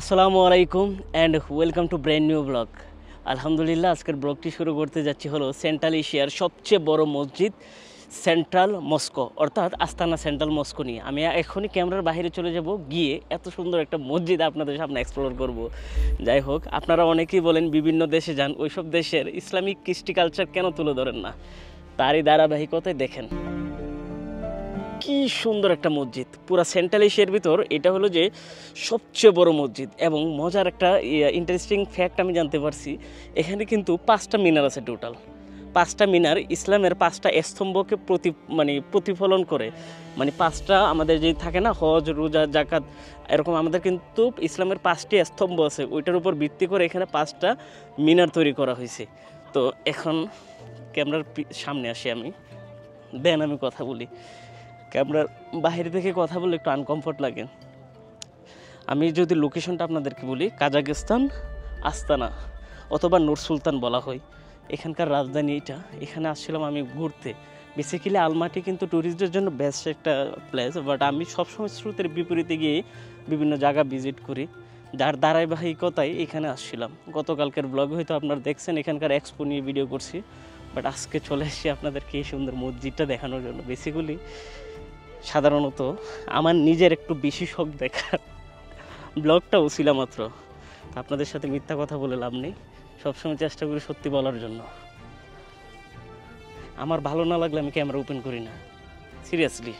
আসসালামু আলাইকুম and welcome to brand new blog আলহামদুলিল্লাহ আজকের ব্লগটি শুরু করতে যাচ্ছি হলো সেন্ট্রাল এশিয়ার সবচেয়ে বড় মসজিদ সেন্ট্রাল মস্কো অর্থাৎ আস্তানা সেন্ট্রাল মস্কো নিয়ে আমি এখনই ক্যামেরার বাইরে চলে যাব গিয়ে এত সুন্দর একটা মসজিদ আপনাদের সামনে এক্সপ্লোর করব যাই হোক আপনারা অনেকেই বলেন বিভিন্ন দেশে যান ওইসব দেশের ইসলামিক কৃষ্টি কালচার কেন তুলে ধরেন না তারই ধারাবাহিকতায় দেখেন কি সুন্দর একটা মসজিদ পুরা সেন্ট্রাল এশিয়ার ভিতর এটা হলো যে সবচেয়ে বড় মসজিদ এবং মজার একটা ইন্টারেস্টিং ফ্যাক্ট আমি জানতে পারছি এখানে কিন্তু পাঁচটা মিনার আছে টোটাল পাঁচটা মিনার ইসলামের পাঁচটা স্তম্ভকে প্রতি মানে প্রতিফলন করে মানে পাঁচটা আমাদের যে থাকে না হজ রোজা জাকাত এরকম আমাদের কিন্তু ইসলামের পাঁচটি স্তম্ভ আছে ওইটার উপর ভিত্তি করে এখানে পাঁচটা মিনার তৈরি করা হয়েছে তো এখন ক্যামেরার সামনে আসি আমি দেন আমি কথা বলি ক্যামেরার বাইরে থেকে কথা বলে একটু আনকমফর্ট লাগে আমি যদি লোকেশনটা আপনাদেরকে বলি কাজাকিস্তান আস্তানা অথবা নোর সুলতান বলা হয় এখানকার রাজধানী এটা এখানে আসছিলাম আমি ঘুরতে বেসিক্যালি আলমাটি কিন্তু ট্যুরিস্টদের জন্য বেস্ট একটা প্লেস বাট আমি সবসময় স্রোতের বিপরীতে গিয়ে বিভিন্ন জায়গা ভিজিট করি যার ধারাবাহিকতায় এখানে আসছিলাম গতকালকের ব্লগ হয়তো আপনারা দেখছেন এখানকার এক্সপো নিয়ে ভিডিও করছি বাট আজকে চলে এসেছি আপনাদেরকে এই সুন্দর মসজিদটা দেখানোর জন্য বেসিক্যালি সাধারণত আমার নিজের একটু বেশি শখ দেখার ব্লগটাও ছিল মাত্র আপনাদের সাথে মিথ্যা কথা বলে লাভ নেই সবসময় চেষ্টা করি সত্যি বলার জন্য আমার ভালো না লাগলে আমি ক্যামেরা ওপেন করি না সিরিয়াসলি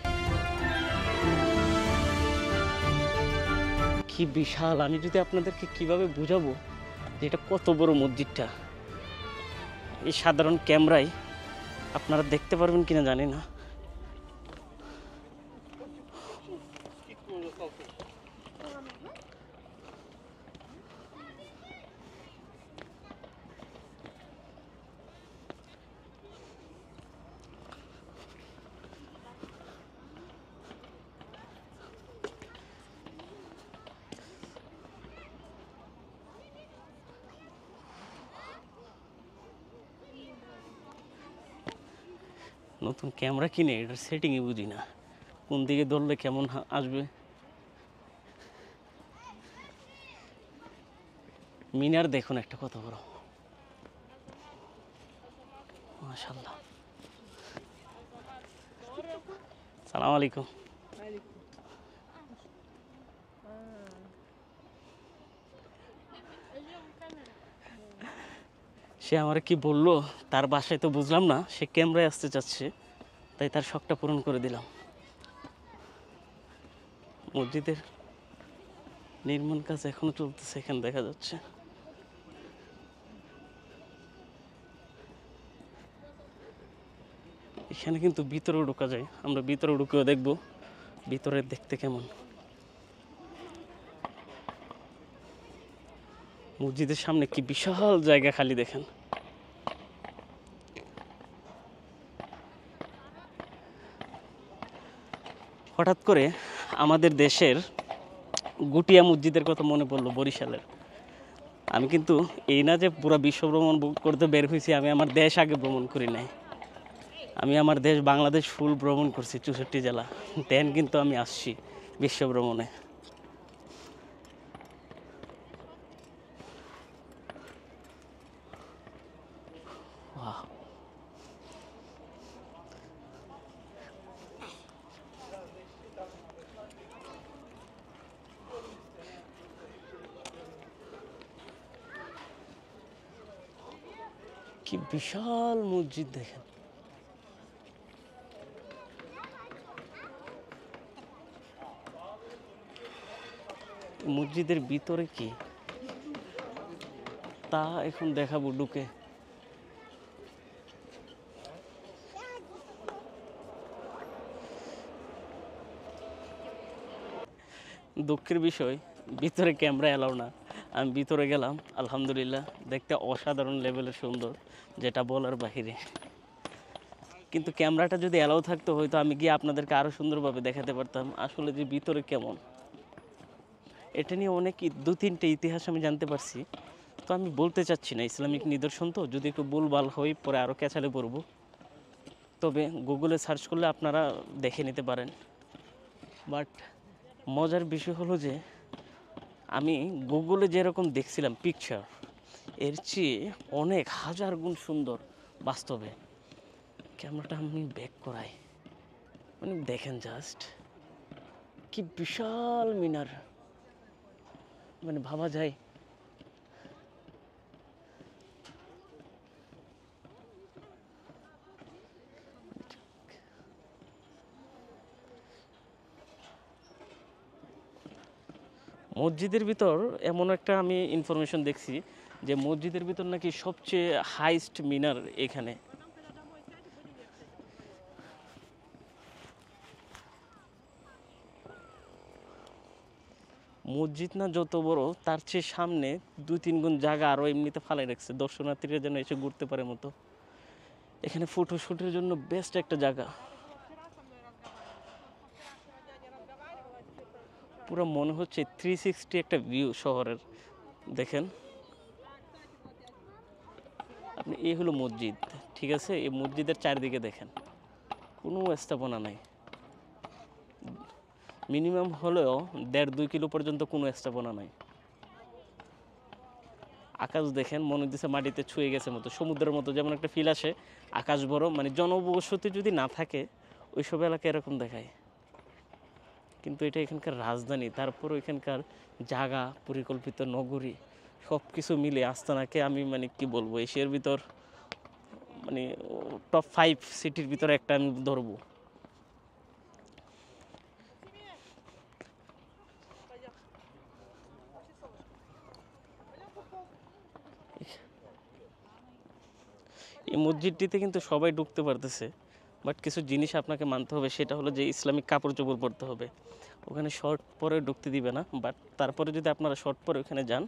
কি বিশাল আমি যদি আপনাদেরকে কিভাবে বুঝাবো যে এটা কত বড় মসজিদটা এই সাধারণ ক্যামেরায় আপনারা দেখতে পারবেন কিনা জানি না নতুন ক্যামেরা কিনে এটার সেটিংই বুঝি না কোন দিকে ধরলে কেমন আসবে মিনার দেখুন একটা কত বড় মাশাল্লাহ সালাম আলাইকুম সে আমার কি বলল তার বাসায় তো বুঝলাম না সে ক্যামেরায় আসতে চাচ্ছে তাই তার শখটা পূরণ করে দিলাম মসজিদের নির্মাণ কাজ এখনো চলতেছে এখানে দেখা যাচ্ছে এখানে কিন্তু ভিতরে ঢোকা যায় আমরা ভিতরে ঢুকেও দেখব ভিতরে দেখতে কেমন মসজিদের সামনে কি বিশাল জায়গা খালি দেখেন হঠাৎ করে আমাদের দেশের গুটিয়া মসজিদের কথা মনে পড়লো বরিশালের আমি কিন্তু এই না যে পুরো বিশ্ব ভ্রমণ করতে বের হয়েছি আমি আমার দেশ আগে ভ্রমণ করি নাই আমি আমার দেশ বাংলাদেশ ফুল ভ্রমণ করছি চৌষট্টি জেলা দেন কিন্তু আমি আসছি বিশ্ব ভ্রমণে কি বিশাল মসজিদ দেখেন মসজিদের ভিতরে কি তা এখন দেখাবো ঢুকে দুঃখের বিষয় ভিতরে ক্যামেরা এলাও না আমি ভিতরে গেলাম আলহামদুলিল্লাহ দেখতে অসাধারণ লেভেলের সুন্দর যেটা বলার বাহিরে কিন্তু ক্যামেরাটা যদি এলাও থাকতো হয়তো আমি গিয়ে আপনাদেরকে আরও সুন্দরভাবে দেখাতে পারতাম আসলে যে ভিতরে কেমন এটা নিয়ে অনেক দু তিনটে ইতিহাস আমি জানতে পারছি তো আমি বলতে চাচ্ছি না ইসলামিক নিদর্শন তো যদি একটু ভুলভাল হই পরে আরও ক্যাচালে পড়ব তবে গুগলে সার্চ করলে আপনারা দেখে নিতে পারেন বাট মজার বিষয় হলো যে আমি গুগলে যেরকম দেখছিলাম পিকচার এর চেয়ে অনেক হাজার গুণ সুন্দর বাস্তবে ক্যামেরাটা আমি ব্যাক করাই মানে দেখেন জাস্ট কি বিশাল মিনার মানে ভাবা যায় মসজিদের ভিতর এমন একটা আমি ইনফরমেশন দেখছি যে মসজিদের ভিতর নাকি সবচেয়ে হাইস্ট মিনার এখানে মসজিদ না যত বড় তার চেয়ে সামনে দুই তিন গুণ জায়গা আরও এমনিতে ফালাই রাখছে দর্শনার্থীরা যেন এসে ঘুরতে পারে মতো এখানে ফটোশ্যুটের জন্য বেস্ট একটা জায়গা পুরো মনে হচ্ছে থ্রি সিক্সটি একটা ভিউ শহরের দেখেন আপনি এই হলো মসজিদ ঠিক আছে এই মসজিদের চারিদিকে দেখেন কোনো স্থাপনা নাই মিনিমাম হলেও দেড় দুই কিলো পর্যন্ত কোনো স্থাপনা নাই আকাশ দেখেন মনে হচ্ছে মাটিতে ছুঁয়ে গেছে মতো সমুদ্রের মতো যেমন একটা ফিল আসে আকাশ বড় মানে জনবসতি যদি না থাকে ওইসব এলাকা এরকম দেখায় কিন্তু এটা এখানকার রাজধানী তারপর এখানকার জায়গা পরিকল্পিত নগরী সব কিছু মিলে আস্তানাকে আমি মানে কি বলবো এশিয়ার ভিতর মানে টপ ফাইভ সিটির ভিতরে একটা আমি ধরবো এই মসজিদটিতে কিন্তু সবাই ঢুকতে পারতেছে বাট কিছু জিনিস আপনাকে মানতে হবে সেটা হলো যে ইসলামিক কাপড় চোপড় পরতে হবে ওখানে শর্ট পরে ঢুকতে দিবে না বাট তারপরে যদি আপনারা শর্ট পরে ওখানে যান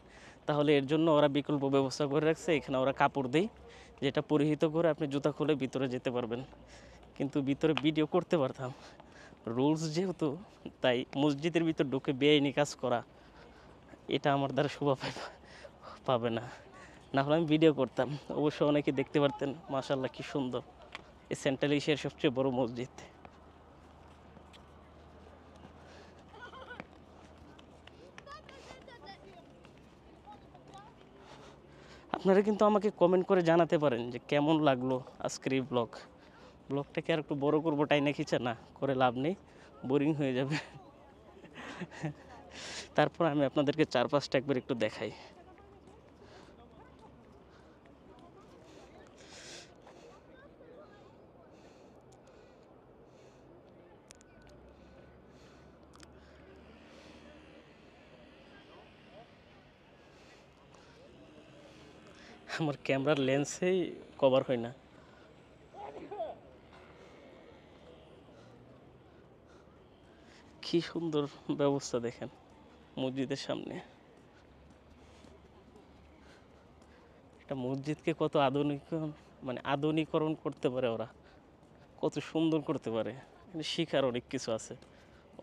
তাহলে এর জন্য ওরা বিকল্প ব্যবস্থা করে রাখছে এখানে ওরা কাপড় দেয় যেটা পরিহিত করে আপনি জুতা খুলে ভিতরে যেতে পারবেন কিন্তু ভিতরে ভিডিও করতে পারতাম রুলস যেহেতু তাই মসজিদের ভিতর ঢুকে বেআইনি কাজ করা এটা আমার দ্বারা শোভা পাবে না না হলে আমি ভিডিও করতাম অবশ্য অনেকে দেখতে পারতেন মাশাল্লাহ কি সুন্দর এই সেন্ট্রাল এশিয়ার সবচেয়ে বড় মসজিদ আপনারা কিন্তু আমাকে কমেন্ট করে জানাতে পারেন যে কেমন লাগলো আজকের এই ব্লগ ব্লগটাকে আর একটু বড় করবো টাইনে না খিচে না করে লাভ নেই বোরিং হয়ে যাবে তারপর আমি আপনাদেরকে চার পাঁচটা একবার একটু দেখাই আমার ক্যামেরার লেন্সেই কভার হয় না কি সুন্দর ব্যবস্থা দেখেন মসজিদের সামনে একটা মসজিদকে কত আধুনিক মানে আধুনিকরণ করতে পারে ওরা কত সুন্দর করতে পারে শিখার অনেক কিছু আছে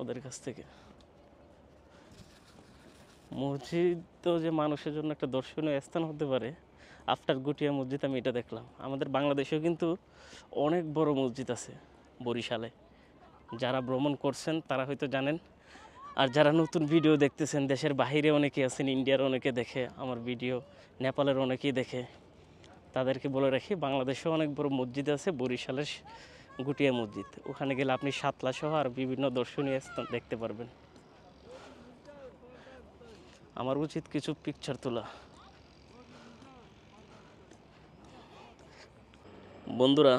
ওদের কাছ থেকে মসজিদ তো যে মানুষের জন্য একটা দর্শনীয় স্থান হতে পারে আফটার গুটিয়া মসজিদ আমি এটা দেখলাম আমাদের বাংলাদেশেও কিন্তু অনেক বড় মসজিদ আছে বরিশালে যারা ভ্রমণ করছেন তারা হয়তো জানেন আর যারা নতুন ভিডিও দেখতেছেন দেশের বাহিরে অনেকে আছেন ইন্ডিয়ার অনেকে দেখে আমার ভিডিও নেপালের অনেকেই দেখে তাদেরকে বলে রাখি বাংলাদেশেও অনেক বড় মসজিদ আছে বরিশালের গুটিয়া মসজিদ ওখানে গেলে আপনি সাতলা সহ আর বিভিন্ন দর্শনীয় স্থান দেখতে পারবেন আমার উচিত কিছু পিকচার তোলা বন্ধুরা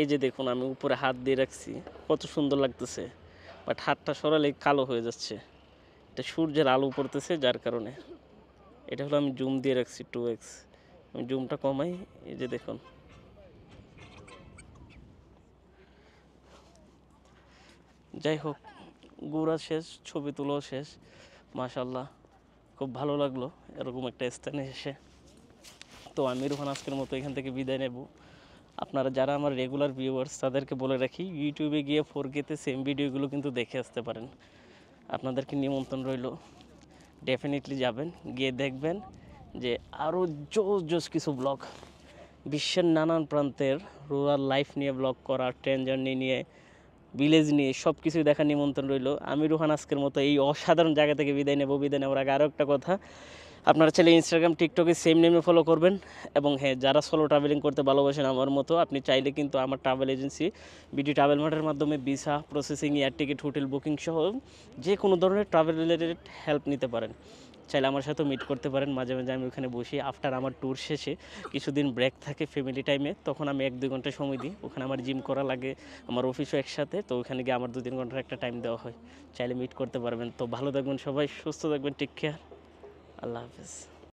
এই যে দেখুন আমি উপরে হাত দিয়ে রাখছি কত সুন্দর লাগতেছে বাট হাতটা সরালে কালো হয়ে যাচ্ছে এটা সূর্যের আলো পড়তেছে যার কারণে এটা হলো আমি জুম দিয়ে রাখছি টু এক্স আমি জুমটা কমাই এই যে দেখুন যাই হোক গুড়া শেষ ছবি তুলো শেষ মাশাল্লাহ খুব ভালো লাগলো এরকম একটা স্থানে এসে তো আমি রুহান আজকের মতো এখান থেকে বিদায় নেব আপনারা যারা আমার রেগুলার ভিউয়ার্স তাদেরকে বলে রাখি ইউটিউবে গিয়ে ফোর কেতে সেম ভিডিওগুলো কিন্তু দেখে আসতে পারেন আপনাদেরকে নিমন্ত্রণ রইল ডেফিনেটলি যাবেন গিয়ে দেখবেন যে আরও জোস জোস কিছু ব্লগ বিশ্বের নানান প্রান্তের রুরাল লাইফ নিয়ে ব্লগ করা ট্রেন জার্নি নিয়ে ভিলেজ নিয়ে সব কিছুই দেখার নিমন্ত্রণ রইল আমি রুহান আজকের মতো এই অসাধারণ জায়গা থেকে বিদায় নেব বিদায় নেওয়ার আগে আরও একটা কথা আপনারা চাইলে ইনস্টাগ্রাম টিকটকে সেম নেমে ফলো করবেন এবং হ্যাঁ যারা সোলো ট্রাভেলিং করতে ভালোবাসেন আমার মতো আপনি চাইলে কিন্তু আমার ট্রাভেল এজেন্সি বিডি ট্রাভেল মার্টের মাধ্যমে visa processing air ticket hotel booking সহ যে কোনো ধরনের ট্রাভেল রিলেটেড হেল্প নিতে পারেন চাইলে আমার সাথেও মিট করতে পারেন মাঝে মাঝে আমি ওখানে বসি আফটার আমার ট্যুর শেষে কিছুদিন ব্রেক থাকে ফ্যামিলি টাইমে তখন আমি এক দুই ঘন্টা সময় দিই ওখানে আমার জিম করা লাগে আমার অফিসও একসাথে তো ওখানে গিয়ে আমার দু তিন ঘন্টার একটা টাইম দেওয়া হয় চাইলে মিট করতে পারবেন তো ভালো থাকবেন সবাই সুস্থ থাকবেন take care I love us.